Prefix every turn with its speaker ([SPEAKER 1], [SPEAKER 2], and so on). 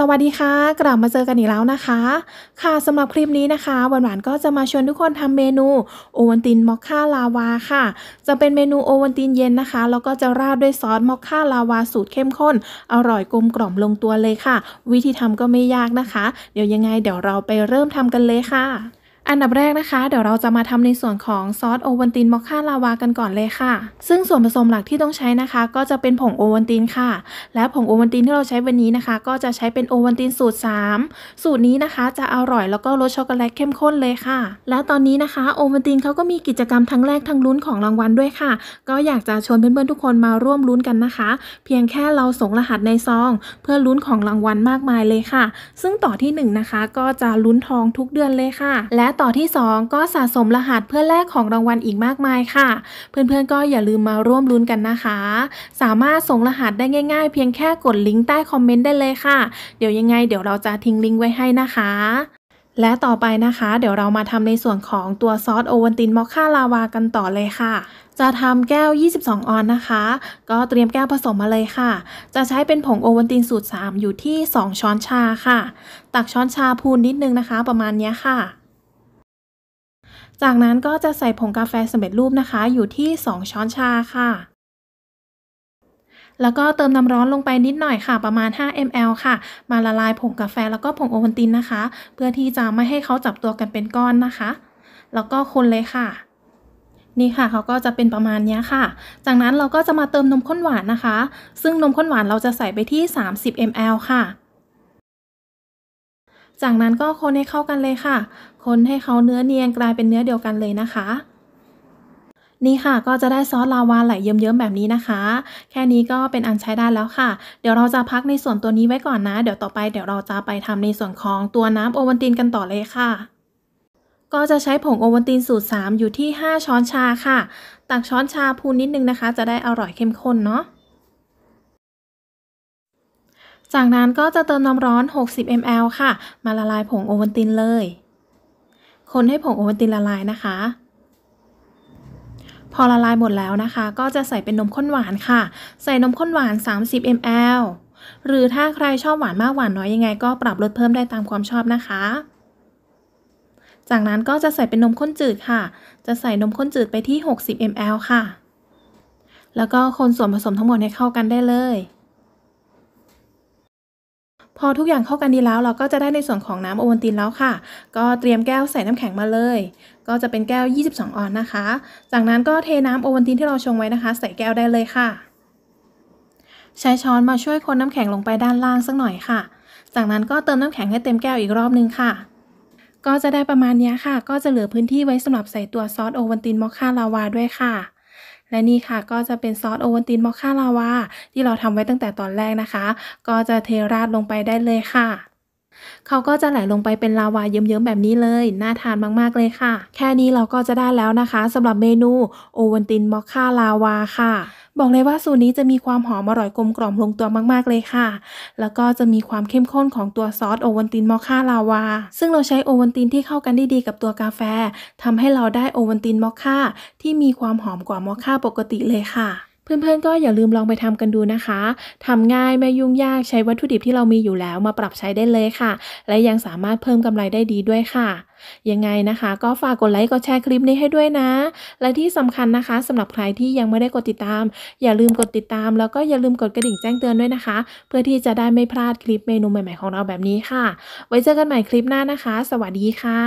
[SPEAKER 1] สวัสดีค่ะ กลับมาเจอกันอีกแล้วนะคะ ค่ะสำหรับคลิปนี้นะคะ หวานนก็จะมาชวนทุกคนทำเมนู โอวันตินมอคค่าลาวาค่ะ จะเป็นเมนูโอวันตินเย็นนะคะ แล้วก็จะราดด้วยซอสมอคค่าลาวาสูตรเข้มข้นอร่อยกลมกล่อมลงตัวเลยค่ะ วิธีทำก็ไม่ยากนะคะ เดี๋ยวยังไงเดี๋ยวเราไปเริ่มทำกันเลยค่ะอันดับแรกนะคะเดี๋ยวเราจะมาทำในส่วนของซอสโอวัลตินมอคค่าลาวากันก่อนเลยค่ะ ซึ่งส่วนผสมหลักที่ต้องใช้นะคะ ก็จะเป็นผงโอวัลตินค่ะ และผงโอวัลตินที่เราใช้วันนี้นะคะ ก็จะใช้เป็นโอวัลตินสูตร3 สูตรนี้นะคะจะอร่อยแล้วก็รสช็อกโกแลตเข้มข้นเลยค่ะ และตอนนี้นะคะโอวัลตินเขาก็มีกิจกรรมทั้งแรกทั้งลุ้นของรางวัลด้วยค่ะก็อยากจะชวนเพื่อนๆทุกคนมาร่วมลุ้นกันนะคะ เพียงแค่เราส่งรหัสในซอง เพื่อลุ้นของรางวัลมากมายเลยค่ะ ซึ่งต่อที่1นะคะก็จะลุ้นทองทุกเดือนเลยค่ะ และต่อที่ 2 ก็สะสมรหัสเพื่อแลกของรางวัลอีกมากมายค่ะ เพื่อนๆก็อย่าลืมมาร่วมลุ้นกันนะคะ สามารถส่งรหัสได้ง่ายๆเพียงแค่กดลิงก์ใต้คอมเมนต์ได้เลยค่ะเดี๋ยวยังไงเดี๋ยวเราจะทิ้งลิงก์ไว้ให้นะคะ และต่อไปนะคะเดี๋ยวเรามาทำในส่วนของตัวซอสโอวัลตินมอคค่าลาวากันต่อเลยค่ะ จะทำแก้ว 22 ออนนะคะ ก็เตรียมแก้วผสมมาเลยค่ะ จะใช้เป็นผงโอวัลตินสูตร 3 อยู่ที่ 2 ช้อนชาค่ะ ตักช้อนชาพูนนิดนึงนะคะ ประมาณนี้ค่ะจากนั้นก็จะใส่ผงกาแฟสำเร็จรูปนะคะ อยู่ที่ 2 ช้อนชาค่ะ แล้วก็เติมน้ำร้อนลงไปนิดหน่อยค่ะประมาณ5 ml ค่ะ มาละลายผงกาแฟแล้วก็ผงโอวัลตินนะคะ เพื่อที่จะไม่ให้เขาจับตัวกันเป็นก้อนนะคะ แล้วก็คนเลยค่ะ นี่ค่ะเขาก็จะเป็นประมาณนี้ค่ะ จากนั้นเราก็จะมาเติมนมข้นหวานนะคะ ซึ่งนมข้นหวานเราจะใส่ไปที่ 30 ml ค่ะจากนั้นก็คนให้เข้ากันเลยค่ะ คนให้เขาเนื้อเนียนกลายเป็นเนื้อเดียวกันเลยนะคะ นี่ค่ะก็จะได้ซอสลาวาไหลเยิ้มๆแบบนี้นะคะ แค่นี้ก็เป็นอันใช้ได้แล้วค่ะ เดี๋ยวเราจะพักในส่วนตัวนี้ไว้ก่อนนะ เดี๋ยวต่อไปเดี๋ยวเราจะไปทำในส่วนของตัวน้ำโอวัลตินกันต่อเลยค่ะ ก็จะใช้ผงโอวัลตินสูตร3อยู่ที่ 5 ช้อนชาค่ะ ตักช้อนชาพูนนิดนึงนะคะ จะได้อร่อยเข้มข้นเนาะจากนั้นก็จะเติมน้ำร้อน60 ml ค่ะ มาละลายผงโอวัลตินเลย คนให้ผงโอวัลตินละลายนะคะ พอละลายหมดแล้วนะคะ ก็จะใส่เป็นนมข้นหวานค่ะ ใส่นมข้นหวาน30 ml หรือถ้าใครชอบหวานมากหวานน้อยยังไงก็ปรับลดเพิ่มได้ตามความชอบนะคะ จากนั้นก็จะใส่เป็นนมข้นจืดค่ะ จะใส่นมข้นจืดไปที่ 60 ml ค่ะ แล้วก็คนส่วนผสมทั้งหมดให้เข้ากันได้เลยพอทุกอย่างเข้ากันดีแล้วเราก็จะได้ในส่วนของน้ำโอวัลตินแล้วค่ะ ก็เตรียมแก้วใส่น้ำแข็งมาเลย ก็จะเป็นแก้ว 22 ออนนะคะ จากนั้นก็เทน้ำโอวัลตินที่เราชงไว้นะคะ ใส่แก้วได้เลยค่ะใช้ช้อนมาช่วยคนน้ำแข็งลงไปด้านล่างสักหน่อยค่ะ จากนั้นก็เติมน้ำแข็งให้เต็มแก้วอีกรอบนึงค่ะ ก็จะได้ประมาณนี้ค่ะ ก็จะเหลือพื้นที่ไว้สำหรับใส่ตัวซอสโอวัลตินมอคค่าลาวาด้วยค่ะและนี่ค่ะก็จะเป็นซอสโอวัลตินมอคค่าลาวาที่เราทำไว้ตั้งแต่ตอนแรกนะคะ ก็จะเทราดลงไปได้เลยค่ะ เขาก็จะไหลลงไปเป็นลาวา เยิ้มๆ แบบนี้เลย น่าทานมากๆเลยค่ะ แค่นี้เราก็จะได้แล้วนะคะสำหรับเมนูโอวันตินมอคค่าลาวาค่ะบอกเลยว่าสูตรนี้จะมีความหอมอร่อยกลมกล่อมลงตัวมากๆเลยค่ะ แล้วก็จะมีความเข้มข้นของตัวซอสโอวัลตินมอคค่าลาวา ซึ่งเราใช้โอวัลตินที่เข้ากันได้ดีกับตัวกาแฟ ทำให้เราได้โอวัลตินมอคค่าที่มีความหอมกว่ามอคค่าปกติเลยค่ะเพื่อนๆก็อย่าลืมลองไปทำกันดูนะคะทำง่ายไม่ยุ่งยากใช้วัตถุดิบที่เรามีอยู่แล้วมาปรับใช้ได้เลยค่ะ และยังสามารถเพิ่มกำไรได้ดีด้วยค่ะ ยังไงนะคะ ก็ฝากกดไลค์กดแชร์คลิปนี้ให้ด้วยนะ และที่สำคัญนะคะ สำหรับใครที่ยังไม่ได้กดติดตาม อย่าลืมกดติดตาม แล้วก็อย่าลืมกดกระดิ่งแจ้งเตือนด้วยนะคะ เพื่อที่จะได้ไม่พลาดคลิปเมนูใหม่ ๆของเราแบบนี้ค่ะ ไว้เจอกันใหม่คลิปหน้านะคะ สวัสดีค่ะ